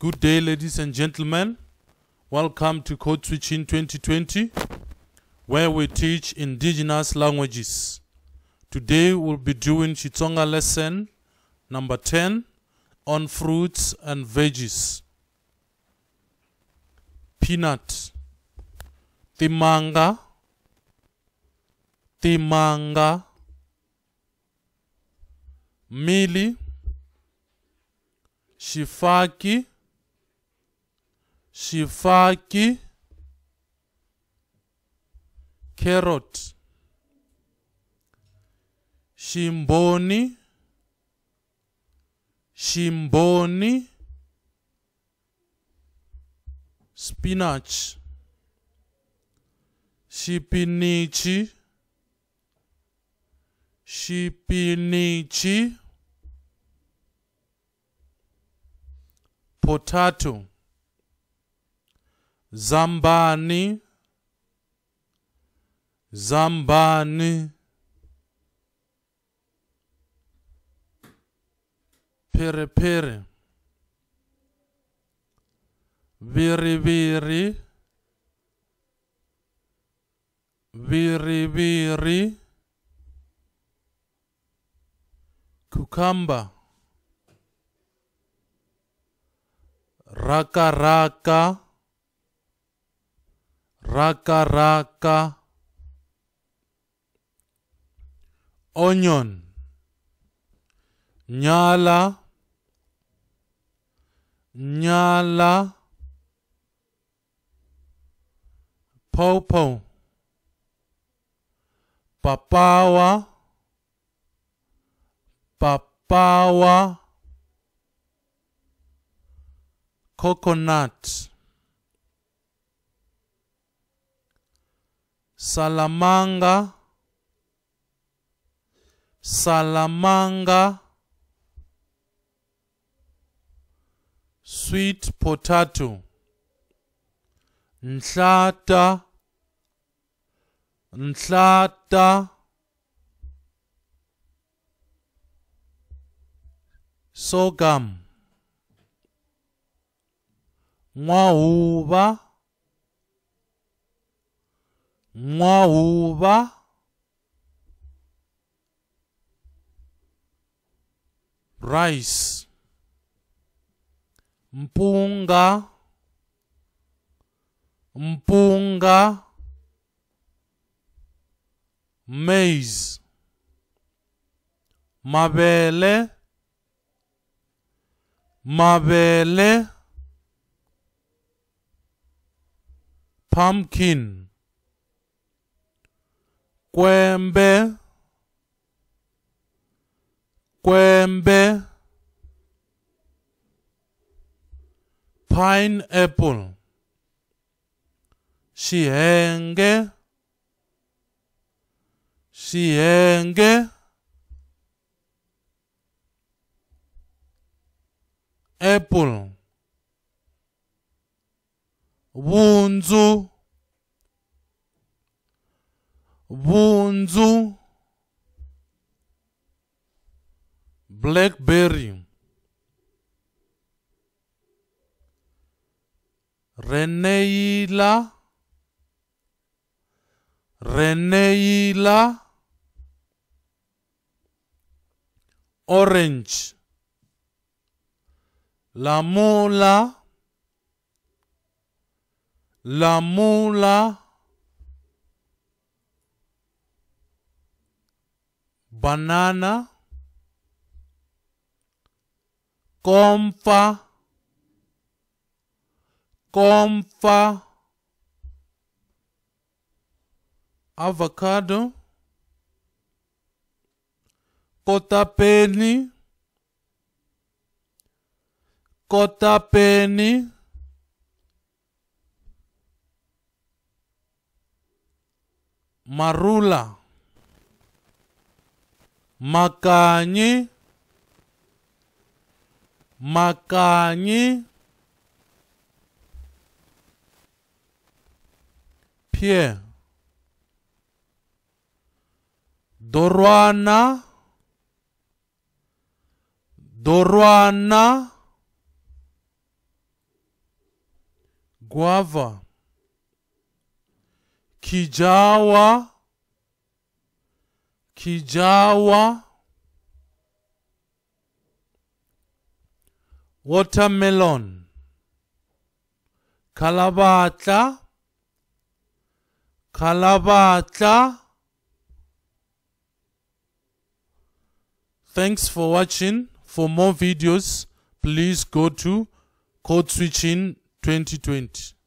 Good day, ladies and gentlemen. Welcome to Code Switching 2020, where we teach indigenous languages. Today, we'll be doing Chitonga lesson number 10 on fruits and veggies. Peanut, timanga, timanga, Mili. shifaki, shifaki, carrot, shimboni, shimboni, spinach, shipinichi, shipinichi, potato Zambani, Zambani, Pere Pere, Viri Viri, Viri Viri, Cucumber, Raka Raka, Raka raka. Onion. Nyala. Nyala. Popo. Papawa. Papawa. Coconut. Salamanga, Salamanga, sweet potato, Nhlata, Nhlata, sorghum, Ngwauba, Uma uva. Rice. Mpunga. Mpunga. Maize. Mabele. Mabele. Pumpkin. kwembe kwembe pineapple xiyenge xiyenge apple Wunzu. Ubuntu, Blackberry, Reneila, Reneila, Orange, La Mola La Mola banana, comfa, comfa, avocado, cotapeni, cotapeni, marula. makanie, makanie, pie, dorwana, dorwana, guava, kijawa. Kijawa, watermelon, Kalabata, Kalabata. Thanks for watching. For more videos, please go to Code Switching 2020.